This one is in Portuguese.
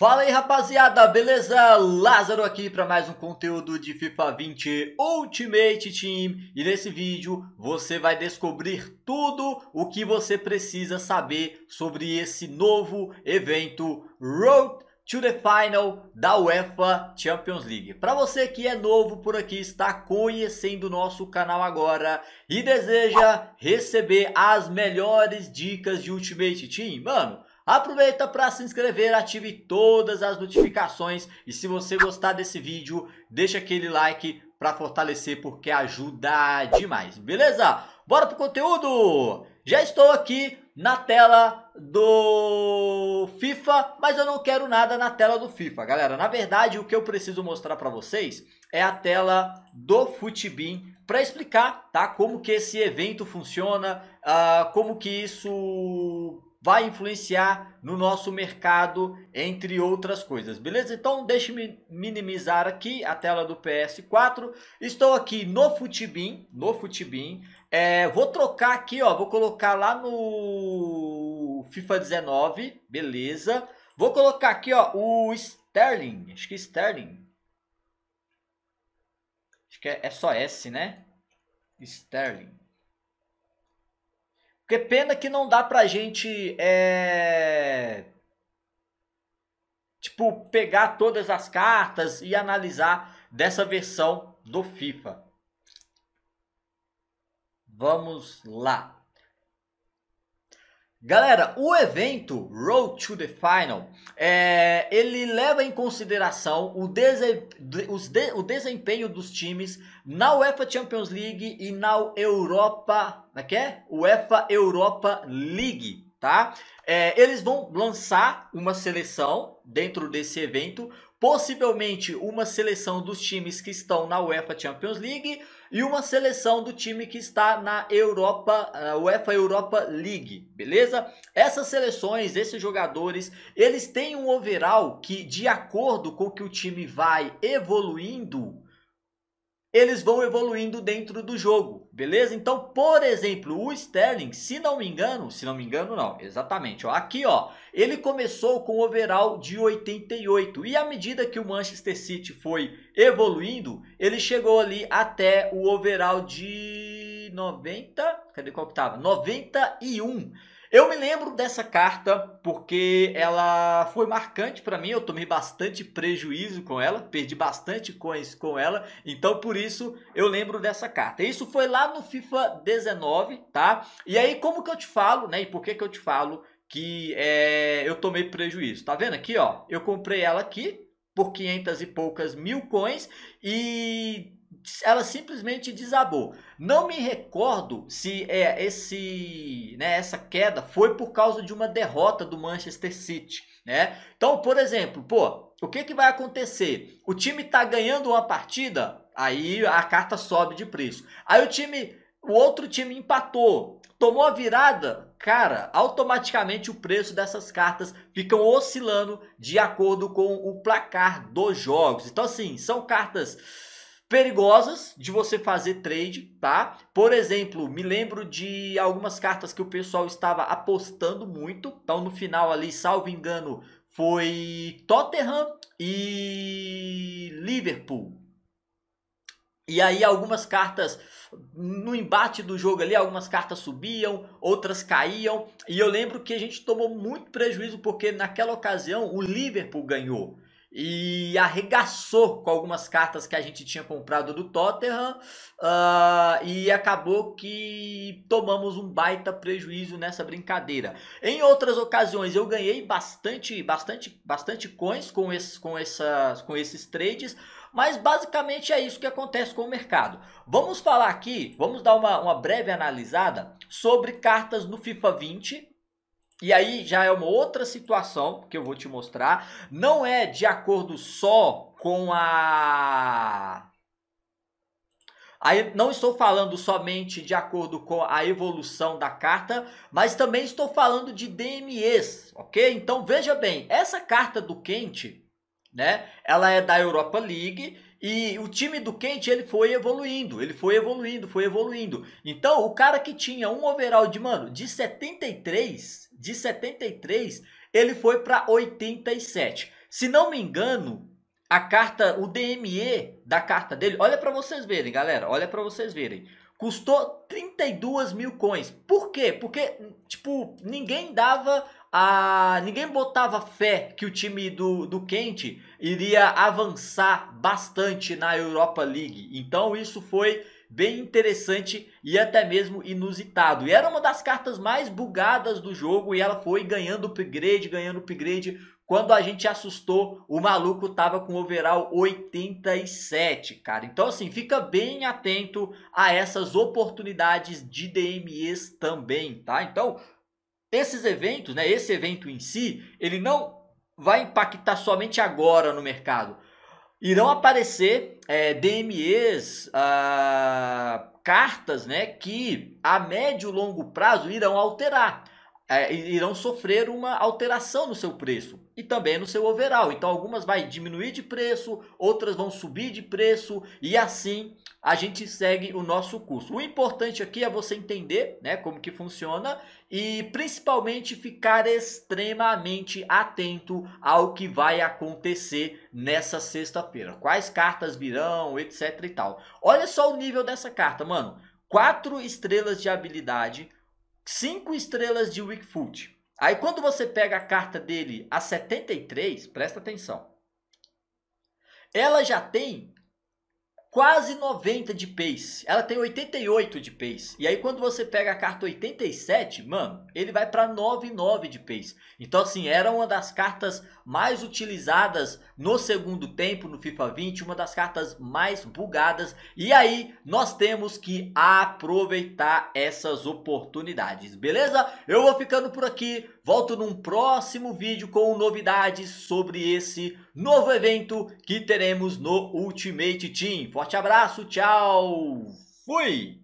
Fala aí rapaziada, beleza? Lázaro aqui para mais um conteúdo de FIFA 20 Ultimate Team e nesse vídeo você vai descobrir tudo o que você precisa saber sobre esse novo evento Road to the Final da UEFA Champions League. Para você que é novo por aqui, está conhecendo o nosso canal agora e deseja receber as melhores dicas de Ultimate Team, mano Aproveita para se inscrever, ative todas as notificações e se você gostar desse vídeo, deixa aquele like para fortalecer porque ajuda demais, beleza? Bora pro conteúdo! Já estou aqui na tela do FIFA, mas eu não quero nada na tela do FIFA, galera. Na verdade, o que eu preciso mostrar para vocês é a tela do Futbin para explicar, tá? Como que esse evento funciona, uh, como que isso vai influenciar no nosso mercado, entre outras coisas, beleza? Então, deixe-me minimizar aqui a tela do PS4. Estou aqui no Futibin, no Futibin. É, vou trocar aqui, ó, vou colocar lá no FIFA 19, beleza? Vou colocar aqui, ó, o Sterling, acho que é Sterling. Acho que é, é só S, né? Sterling. Porque pena que não dá pra gente. É... Tipo, pegar todas as cartas e analisar dessa versão do FIFA. Vamos lá. Galera, o evento Road to the Final, é, ele leva em consideração o, dese, de, o desempenho dos times na UEFA Champions League e na Europa, na é que é? UEFA Europa League, tá? É, eles vão lançar uma seleção dentro desse evento possivelmente uma seleção dos times que estão na UEFA Champions League e uma seleção do time que está na Europa, na eh, UEFA Europa League, beleza? Essas seleções, esses jogadores, eles têm um overall que de acordo com que o time vai evoluindo, eles vão evoluindo dentro do jogo, beleza? Então, por exemplo, o Sterling, se não me engano, se não me engano não, exatamente, ó, aqui ó, ele começou com o overall de 88 e à medida que o Manchester City foi evoluindo, ele chegou ali até o overall de 90, cadê qual que tava? 91. Eu me lembro dessa carta porque ela foi marcante para mim. Eu tomei bastante prejuízo com ela, perdi bastante coins com ela. Então, por isso, eu lembro dessa carta. Isso foi lá no FIFA 19, tá? E aí, como que eu te falo, né? E por que que eu te falo que é, eu tomei prejuízo? Tá vendo aqui, ó? Eu comprei ela aqui por 500 e poucas mil coins e ela simplesmente desabou. Não me recordo se é esse, né, essa queda foi por causa de uma derrota do Manchester City, né? Então, por exemplo, pô, o que que vai acontecer? O time tá ganhando uma partida, aí a carta sobe de preço. Aí o time, o outro time empatou, tomou a virada, cara, automaticamente o preço dessas cartas ficam oscilando de acordo com o placar dos jogos. Então, assim, são cartas perigosas de você fazer trade, tá? Por exemplo, me lembro de algumas cartas que o pessoal estava apostando muito. Então, no final ali, salvo engano, foi Tottenham e Liverpool. E aí algumas cartas no embate do jogo ali, algumas cartas subiam, outras caíam, e eu lembro que a gente tomou muito prejuízo porque naquela ocasião o Liverpool ganhou e arregaçou com algumas cartas que a gente tinha comprado do Tottenham uh, e acabou que tomamos um baita prejuízo nessa brincadeira. Em outras ocasiões eu ganhei bastante, bastante, bastante coins com, esses, com, essas, com esses trades, mas basicamente é isso que acontece com o mercado. Vamos falar aqui, vamos dar uma, uma breve analisada sobre cartas no FIFA 20 e aí já é uma outra situação que eu vou te mostrar. Não é de acordo só com a. Aí não estou falando somente de acordo com a evolução da carta, mas também estou falando de DMEs, ok? Então veja bem, essa carta do Kent, né? Ela é da Europa League e o time do Kent ele foi evoluindo, ele foi evoluindo, foi evoluindo. Então o cara que tinha um overall de mano de 73 de 73, ele foi para 87. Se não me engano, a carta, o DME da carta dele, olha para vocês verem, galera, olha para vocês verem. Custou 32 mil coins. Por quê? Porque, tipo, ninguém dava a... Ninguém botava fé que o time do, do Kent iria avançar bastante na Europa League. Então isso foi bem interessante e até mesmo inusitado. E era uma das cartas mais bugadas do jogo e ela foi ganhando upgrade, ganhando upgrade. Quando a gente assustou, o maluco tava com overall 87, cara. Então assim, fica bem atento a essas oportunidades de DMEs também, tá? Então, esses eventos, né, esse evento em si, ele não vai impactar somente agora no mercado irão aparecer é, DMEs, ah, cartas né, que a médio e longo prazo irão alterar é, irão sofrer uma alteração no seu preço e também no seu overall. Então, algumas vai diminuir de preço, outras vão subir de preço e assim a gente segue o nosso curso. O importante aqui é você entender né, como que funciona e principalmente ficar extremamente atento ao que vai acontecer nessa sexta-feira. Quais cartas virão, etc e tal. Olha só o nível dessa carta, mano. Quatro estrelas de habilidade, 5 estrelas de foot. Aí quando você pega a carta dele a 73, presta atenção. Ela já tem quase 90 de pace. Ela tem 88 de pace. E aí quando você pega a carta 87, mano, ele vai para 99 de pace. Então assim, era uma das cartas mais utilizadas no segundo tempo no FIFA 20, uma das cartas mais bugadas. E aí nós temos que aproveitar essas oportunidades, beleza? Eu vou ficando por aqui, volto num próximo vídeo com novidades sobre esse novo evento que teremos no Ultimate Team. Forte abraço, tchau, fui!